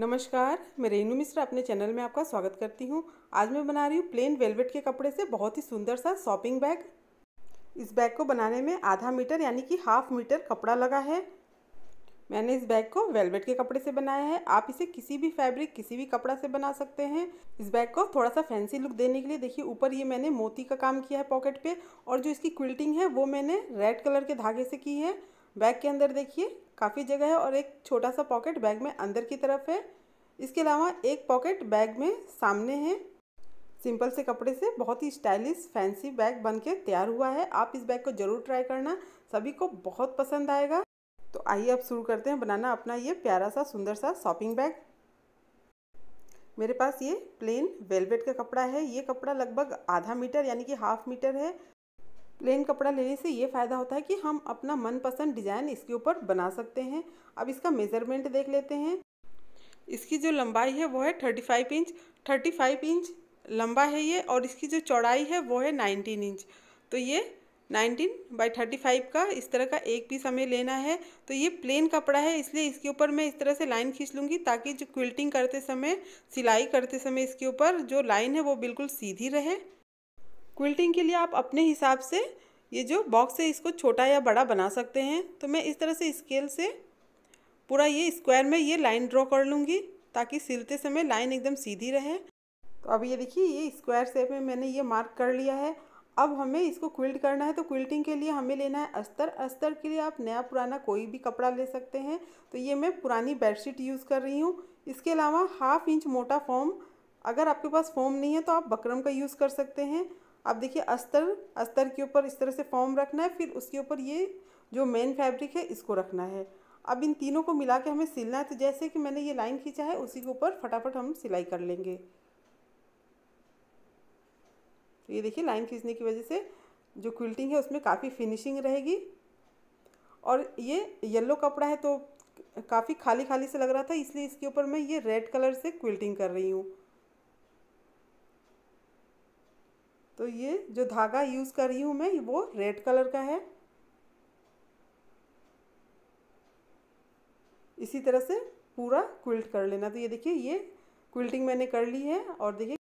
नमस्कार मैं रेनू मिश्रा अपने चैनल में आपका स्वागत करती हूँ आज मैं बना रही हूँ प्लेन वेलवेट के कपड़े से बहुत ही सुंदर सा शॉपिंग बैग इस बैग को बनाने में आधा मीटर यानी कि हाफ मीटर कपड़ा लगा है मैंने इस बैग को वेलवेट के कपड़े से बनाया है आप इसे किसी भी फैब्रिक किसी भी कपड़ा से बना सकते हैं इस बैग को थोड़ा सा फैंसी लुक देने के लिए देखिए ऊपर ये मैंने मोती का काम किया है पॉकेट पे और जो इसकी क्विल्टिंग है वो मैंने रेड कलर के धागे से की है बैग के अंदर देखिए काफ़ी जगह है और एक छोटा सा पॉकेट बैग में अंदर की तरफ है इसके अलावा एक पॉकेट बैग में सामने है सिंपल से कपड़े से बहुत ही स्टाइलिश फैंसी बैग बन के तैयार हुआ है आप इस बैग को ज़रूर ट्राई करना सभी को बहुत पसंद आएगा तो आइए अब शुरू करते हैं बनाना अपना ये प्यारा सा सुंदर सा शॉपिंग बैग मेरे पास ये प्लेन वेलवेट का कपड़ा है ये कपड़ा लगभग आधा मीटर यानी कि हाफ मीटर है प्लेन कपड़ा लेने से ये फ़ायदा होता है कि हम अपना मनपसंद डिज़ाइन इसके ऊपर बना सकते हैं अब इसका मेज़रमेंट देख लेते हैं इसकी जो लंबाई है वो है thirty five inch thirty five inch लंबा है ये और इसकी जो चौड़ाई है वो है नाइनटीन इंच तो ये नाइनटीन बाई थर्टी फाइव का इस तरह का एक पीस हमें लेना है तो ये प्लेन कपड़ा है इसलिए इसके ऊपर मैं इस तरह से लाइन खींच लूँगी ताकि जो क्विल्टिंग करते समय सिलाई करते समय इसके ऊपर जो लाइन है वो बिल्कुल सीधी रहे क्विल्टिंग के लिए आप अपने हिसाब से ये जो बॉक्स है इसको छोटा या बड़ा बना सकते हैं तो मैं इस तरह से स्केल से पूरा ये स्क्वायर में ये लाइन ड्रॉ कर लूँगी ताकि सिलते समय लाइन एकदम सीधी रहे तो अब ये देखिए ये स्क्वायर शेप में मैंने ये मार्क कर लिया है अब हमें इसको क्विल्ट करना है तो क्विल्टिंग के लिए हमें लेना है अस्तर अस्तर के लिए आप नया पुराना कोई भी कपड़ा ले सकते हैं तो ये मैं पुरानी बेडशीट यूज़ कर रही हूँ इसके अलावा हाफ इंच मोटा फॉर्म अगर आपके पास फॉर्म नहीं है तो आप बकरम का यूज़ कर सकते हैं अब देखिए अस्तर अस्तर के ऊपर इस तरह से फॉर्म रखना है फिर उसके ऊपर ये जो मेन फैब्रिक है इसको रखना है अब इन तीनों को मिला के हमें सिलना है तो जैसे कि मैंने ये लाइन खींचा है उसी के ऊपर फटाफट हम सिलाई कर लेंगे तो ये देखिए लाइन खींचने की वजह से जो क्विल्टिंग है उसमें काफ़ी फिनिशिंग रहेगी और ये येलो कपड़ा है तो काफ़ी खाली खाली से लग रहा था इसलिए इसके ऊपर मैं ये रेड कलर से क्विल्टिंग कर रही हूँ तो ये जो धागा यूज़ कर रही हूँ मैं वो रेड कलर का है इसी तरह से पूरा क्विल्ट कर लेना तो ये देखिए ये क्विल्टिंग मैंने कर ली है और देखिए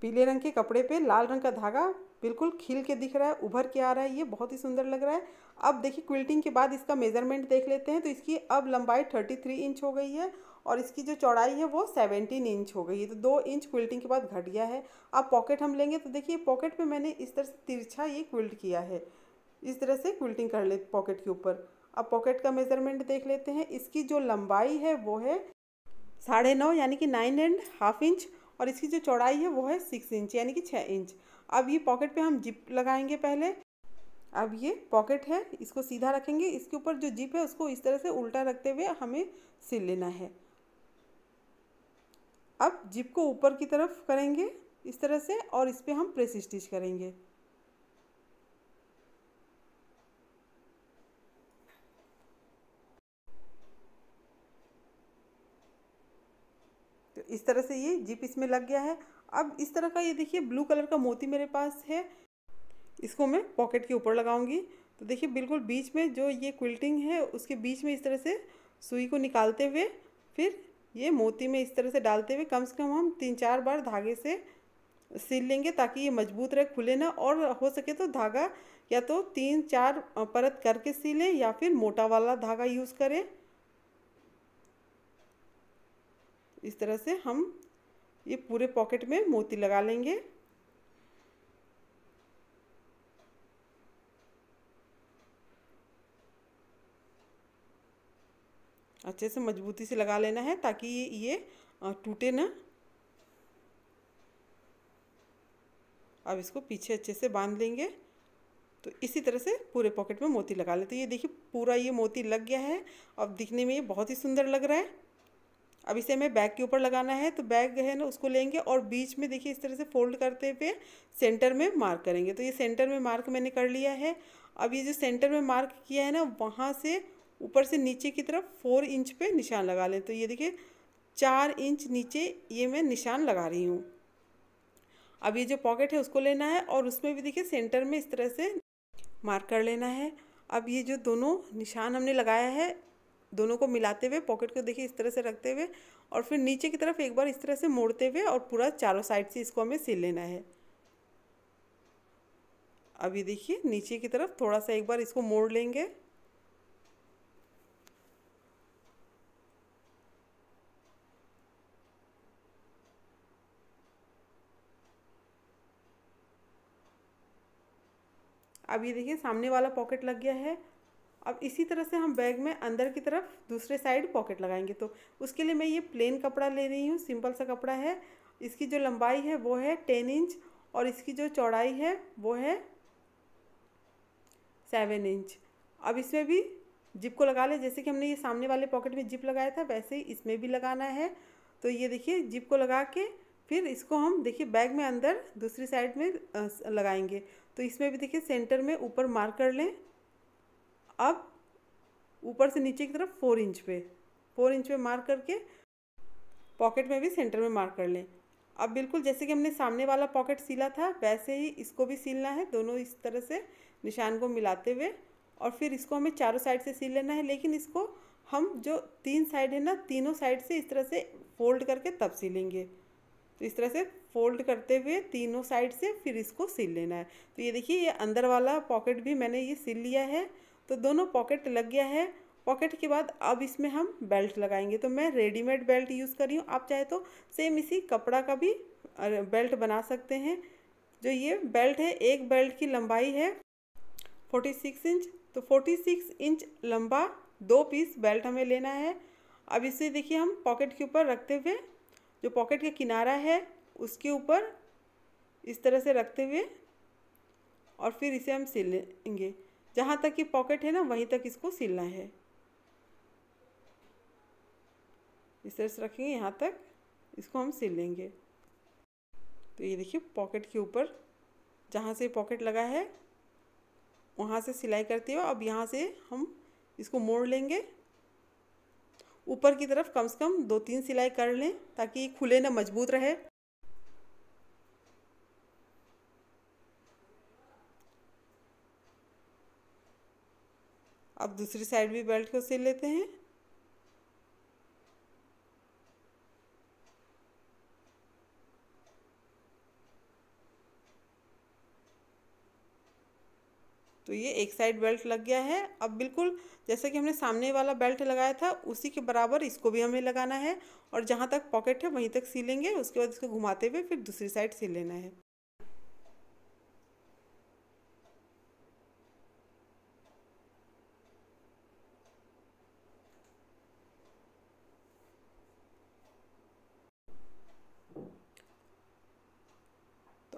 पीले रंग के कपड़े पे लाल रंग का धागा बिल्कुल खिल के दिख रहा है उभर के आ रहा है ये बहुत ही सुंदर लग रहा है अब देखिए क्विल्टिंग के बाद इसका मेजरमेंट देख लेते हैं तो इसकी अब लंबाई थर्टी थ्री इंच हो गई है और इसकी जो चौड़ाई है वो सेवेंटीन इंच हो गई है तो दो इंच क्विल्टिंग के बाद घट गया है अब पॉकेट हम लेंगे तो देखिए पॉकेट पे मैंने इस तरह से तिरछा ये क्विल्ट किया है इस तरह से क्विल्टिंग कर ले पॉकेट के ऊपर अब पॉकेट का मेज़रमेंट देख लेते हैं इसकी जो लंबाई है वो है साढ़े नौ यानी कि नाइन एंड हाफ इंच और इसकी जो चौड़ाई है वो है सिक्स इंच यानी कि छः इंच अब ये पॉकेट पे हम जिप लगाएंगे पहले अब ये पॉकेट है इसको सीधा रखेंगे इसके ऊपर जो जिप है उसको इस तरह से उल्टा रखते हुए हमें सिल लेना है अब जिप को ऊपर की तरफ करेंगे इस तरह से और इस पर हम प्रेस स्टिच करेंगे तो इस तरह से ये जिप इसमें लग गया है अब इस तरह का ये देखिए ब्लू कलर का मोती मेरे पास है इसको मैं पॉकेट के ऊपर लगाऊंगी तो देखिए बिल्कुल बीच में जो ये क्विल्टिंग है उसके बीच में इस तरह से सुई को निकालते हुए फिर ये मोती में इस तरह से डालते हुए कम से कम हम तीन चार बार धागे से सिल लेंगे ताकि ये मजबूत रहे खुले ना और हो सके तो धागा या तो तीन चार परत करके सिलें या फिर मोटा वाला धागा यूज़ करें इस तरह से हम ये पूरे पॉकेट में मोती लगा लेंगे अच्छे से मजबूती से लगा लेना है ताकि ये टूटे ना अब इसको पीछे अच्छे से बांध लेंगे तो इसी तरह से पूरे पॉकेट में मोती लगा लेते तो ये देखिए पूरा ये मोती लग गया है अब दिखने में ये बहुत ही सुंदर लग रहा है अब इसे हमें बैग के ऊपर लगाना है तो बैग है ना उसको लेंगे और बीच में देखिए इस तरह से फोल्ड करते हुए सेंटर में मार्क करेंगे तो ये सेंटर में मार्क मैंने कर लिया है अब ये जो सेंटर में मार्क किया है ना वहाँ से ऊपर से नीचे की तरफ फोर इंच पे निशान लगा लें तो ये देखिए चार इंच नीचे ये मैं निशान लगा रही हूँ अब ये जो पॉकेट है उसको लेना है और उसमें भी देखिए सेंटर में इस तरह से मार्क कर लेना है अब ये जो दोनों निशान हमने लगाया है दोनों को मिलाते हुए पॉकेट को देखिए इस तरह से रखते हुए और फिर नीचे की तरफ एक बार इस तरह से मोड़ते हुए और पूरा चारों साइड से इसको हमें सिल लेना है अभी देखिए नीचे की तरफ थोड़ा सा एक बार इसको मोड़ लेंगे अब ये देखिए सामने वाला पॉकेट लग गया है अब इसी तरह से हम बैग में अंदर की तरफ दूसरे साइड पॉकेट लगाएंगे तो उसके लिए मैं ये प्लेन कपड़ा ले रही हूँ सिंपल सा कपड़ा है इसकी जो लंबाई है वो है टेन इंच और इसकी जो चौड़ाई है वो है सेवन इंच अब इसमें भी जिप को लगा ले जैसे कि हमने ये सामने वाले पॉकेट में जिप लगाया था वैसे ही इसमें भी लगाना है तो ये देखिए जिप को लगा के फिर इसको हम देखिए बैग में अंदर दूसरी साइड में लगाएंगे तो इसमें भी देखिए सेंटर में ऊपर मार्क कर लें अब ऊपर से नीचे की तरफ फोर इंच पे फोर इंच पे मार्क करके पॉकेट में भी सेंटर में मार्क कर लें अब बिल्कुल जैसे कि हमने सामने वाला पॉकेट सिला था वैसे ही इसको भी सिलना है दोनों इस तरह से निशान को मिलाते हुए और फिर इसको हमें चारों साइड से सील लेना है लेकिन इसको हम जो तीन साइड है ना तीनों साइड से इस तरह से फोल्ड करके तब सीलेंगे तो इस तरह से फोल्ड करते हुए तीनों साइड से फिर इसको सिल लेना है तो ये देखिए ये अंदर वाला पॉकेट भी मैंने ये सिल लिया है तो दोनों पॉकेट लग गया है पॉकेट के बाद अब इसमें हम बेल्ट लगाएंगे तो मैं रेडीमेड बेल्ट यूज़ कर रही हूँ आप चाहे तो सेम इसी कपड़ा का भी बेल्ट बना सकते हैं जो ये बेल्ट है एक बेल्ट की लंबाई है फोर्टी सिक्स इंच तो फोर्टी सिक्स इंच लंबा दो पीस बेल्ट हमें लेना है अब इसे देखिए हम पॉकेट के ऊपर रखते हुए जो पॉकेट का किनारा है उसके ऊपर इस तरह से रखते हुए और फिर इसे हम सिलेंगे जहाँ तक ये पॉकेट है ना वहीं तक इसको सिलना है इस तरह से रखेंगे यहाँ तक इसको हम सिल लेंगे तो ये देखिए पॉकेट के ऊपर जहाँ से पॉकेट लगा है वहाँ से सिलाई करते हुए अब यहाँ से हम इसको मोड़ लेंगे ऊपर की तरफ कम से कम दो तीन सिलाई कर लें ताकि खुले ना मजबूत रहे अब दूसरी साइड भी बेल्ट को सिल लेते हैं तो ये एक साइड बेल्ट लग गया है अब बिल्कुल जैसे कि हमने सामने वाला बेल्ट लगाया था उसी के बराबर इसको भी हमें लगाना है और जहाँ तक पॉकेट है वहीं तक सिलेंगे उसके बाद इसको घुमाते हुए फिर दूसरी साइड सिल लेना है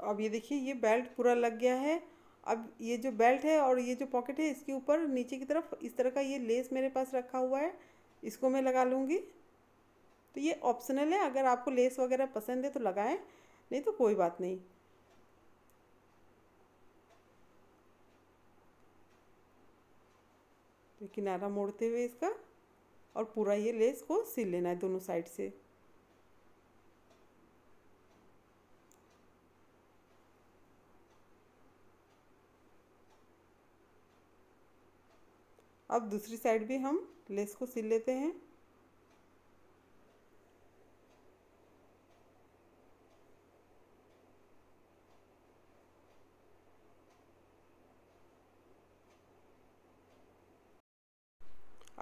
अब ये देखिए ये बेल्ट पूरा लग गया है अब ये जो बेल्ट है और ये जो पॉकेट है इसके ऊपर नीचे की तरफ इस तरह का ये लेस मेरे पास रखा हुआ है इसको मैं लगा लूँगी तो ये ऑप्शनल है अगर आपको लेस वगैरह पसंद है तो लगाएं नहीं तो कोई बात नहीं तो किनारा मोड़ते हुए इसका और पूरा ये लेस को सिल लेना है दोनों साइड से अब दूसरी साइड भी हम लेस को सिल लेते हैं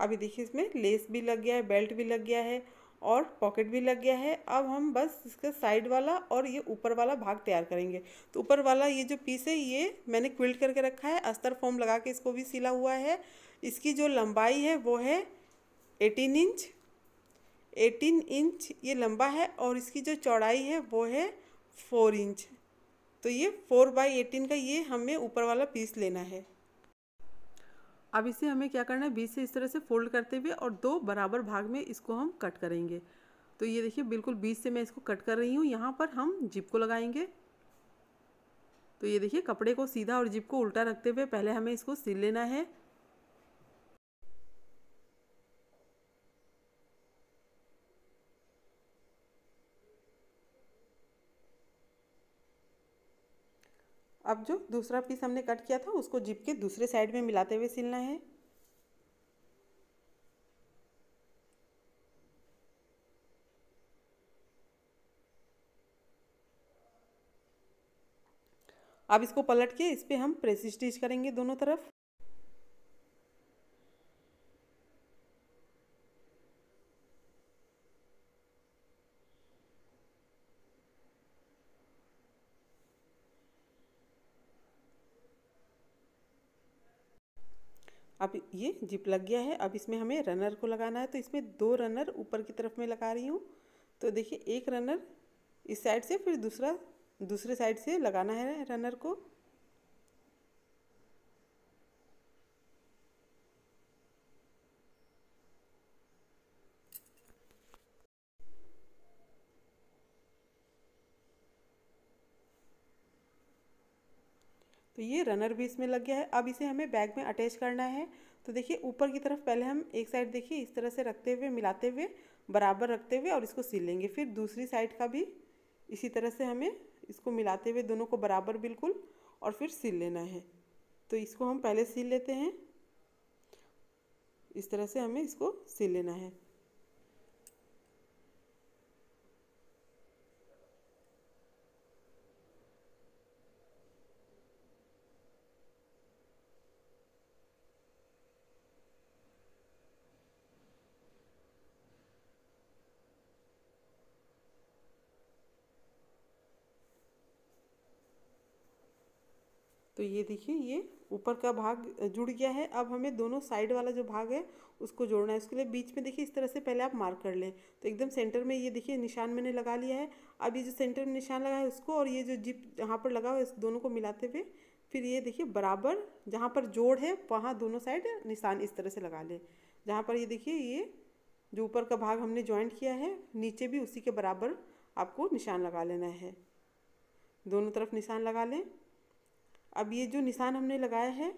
अभी देखिए इसमें लेस भी लग गया है बेल्ट भी लग गया है और पॉकेट भी लग गया है अब हम बस इसका साइड वाला और ये ऊपर वाला भाग तैयार करेंगे तो ऊपर वाला ये जो पीस है ये मैंने क्विल्ट करके रखा है अस्तर फॉर्म लगा के इसको भी सिला हुआ है इसकी जो लंबाई है वो है एटीन इंच एटीन इंच ये लंबा है और इसकी जो चौड़ाई है वो है फोर इंच तो ये फोर बाई एटीन का ये हमें ऊपर वाला पीस लेना है अब इसे हमें क्या करना है बीच से इस तरह से फोल्ड करते हुए और दो बराबर भाग में इसको हम कट करेंगे तो ये देखिए बिल्कुल बीच से मैं इसको कट कर रही हूँ यहाँ पर हम जिप को लगाएंगे तो ये देखिए कपड़े को सीधा और जिप को उल्टा रखते हुए पहले हमें इसको सिल लेना है अब जो दूसरा पीस हमने कट किया था उसको जिप के दूसरे साइड में मिलाते हुए सिलना है अब इसको पलट के इस पर हम प्रेस स्टिच करेंगे दोनों तरफ अब ये जिप लग गया है अब इसमें हमें रनर को लगाना है तो इसमें दो रनर ऊपर की तरफ में लगा रही हूँ तो देखिए एक रनर इस साइड से फिर दूसरा दूसरे साइड से लगाना है रनर को तो ये रनर भी इसमें लग गया है अब इसे हमें बैग में अटैच करना है तो देखिए ऊपर की तरफ पहले हम एक साइड देखिए इस तरह से रखते हुए मिलाते हुए बराबर रखते हुए और इसको सिल लेंगे फिर दूसरी साइड का भी इसी तरह से हमें इसको मिलाते हुए दोनों को बराबर बिल्कुल और फिर सिल लेना है तो इसको हम पहले सिल लेते हैं इस तरह से हमें इसको सिल लेना है तो ये देखिए ये ऊपर का भाग जुड़ गया है अब हमें दोनों साइड वाला जो भाग है उसको जोड़ना है उसके लिए बीच में देखिए इस तरह से पहले आप मार्क कर लें तो एकदम सेंटर में ये देखिए निशान मैंने लगा लिया है अब ये जो सेंटर में निशान लगा है उसको और ये जो जिप जहाँ पर लगा हुआ है दोनों को मिलाते हुए फिर ये देखिए बराबर जहाँ पर जोड़ है वहाँ दोनों साइड निशान इस तरह से लगा लें जहाँ पर ये देखिए ये जो ऊपर का भाग हमने ज्वाइंट किया है नीचे भी उसी के बराबर आपको निशान लगा लेना है दोनों तरफ निशान लगा लें अब ये जो निशान हमने लगाया है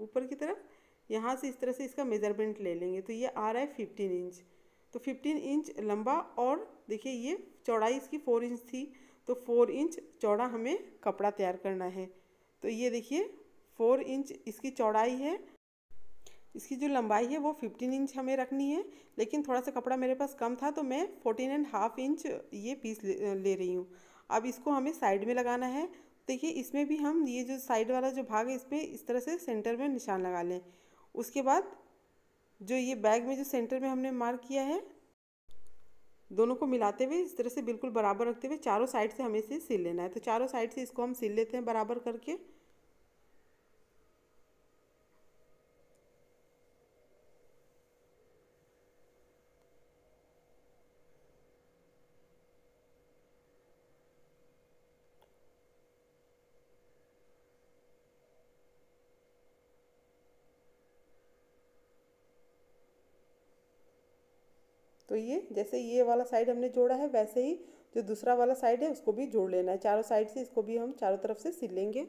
ऊपर की तरफ यहाँ से इस तरह से इसका मेज़रमेंट ले लेंगे तो ये आ रहा है फिफ्टीन इंच तो फिफ्टीन इंच लंबा और देखिए ये चौड़ाई इसकी फोर इंच थी तो फोर इंच चौड़ा हमें कपड़ा तैयार करना है तो ये देखिए फोर इंच इसकी चौड़ाई है इसकी जो लंबाई है वो फिफ्टीन इंच हमें रखनी है लेकिन थोड़ा सा कपड़ा मेरे पास कम था तो मैं फोर्टीन एंड हाफ इंच ये पीस ले, ले रही हूँ अब इसको हमें साइड में लगाना है देखिए इसमें भी हम ये जो साइड वाला जो भाग है इसमें इस तरह से सेंटर में निशान लगा लें उसके बाद जो ये बैग में जो सेंटर में हमने मार्क किया है दोनों को मिलाते हुए इस तरह से बिल्कुल बराबर रखते हुए चारों साइड से हमें इसे सिल लेना है तो चारों साइड से इसको हम सिल लेते हैं बराबर करके तो ये जैसे ये वाला साइड हमने जोड़ा है वैसे ही जो दूसरा वाला साइड है उसको भी जोड़ लेना है चारों साइड से इसको भी हम चारों तरफ से सिल लेंगे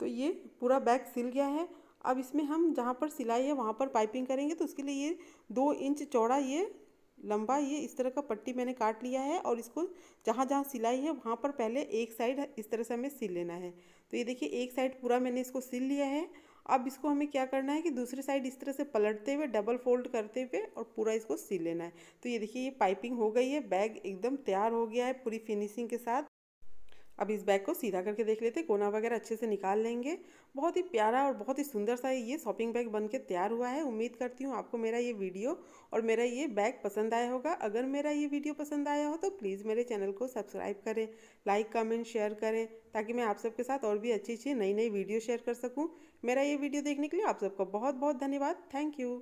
तो ये पूरा बैग सिल गया है अब इसमें हम जहाँ पर सिलाई है वहाँ पर पाइपिंग करेंगे तो उसके लिए ये दो इंच चौड़ा ये लंबा ये इस तरह का पट्टी मैंने काट लिया है और इसको जहाँ जहाँ सिलाई है वहाँ पर पहले एक साइड इस तरह से हमें सिल लेना है तो ये देखिए एक साइड पूरा मैंने इसको सिल लिया है अब इसको हमें क्या करना है कि दूसरे साइड इस तरह से पलटते हुए डबल फोल्ड करते हुए और पूरा इसको सिल लेना है तो ये देखिए ये पाइपिंग हो गई है बैग एकदम तैयार हो गया है पूरी फिनिशिंग के साथ अब इस बैग को सीधा करके देख लेते कोना वगैरह अच्छे से निकाल लेंगे बहुत ही प्यारा और बहुत ही सुंदर सा ये शॉपिंग बैग बन के तैयार हुआ है उम्मीद करती हूँ आपको मेरा ये वीडियो और मेरा ये बैग पसंद आया होगा अगर मेरा ये वीडियो पसंद आया हो तो प्लीज़ मेरे चैनल को सब्सक्राइब करें लाइक कमेंट शेयर करें ताकि मैं आप सबके साथ और भी अच्छी अच्छी नई नई वीडियो शेयर कर सकूँ मेरा ये वीडियो देखने के लिए आप सबका बहुत बहुत धन्यवाद थैंक यू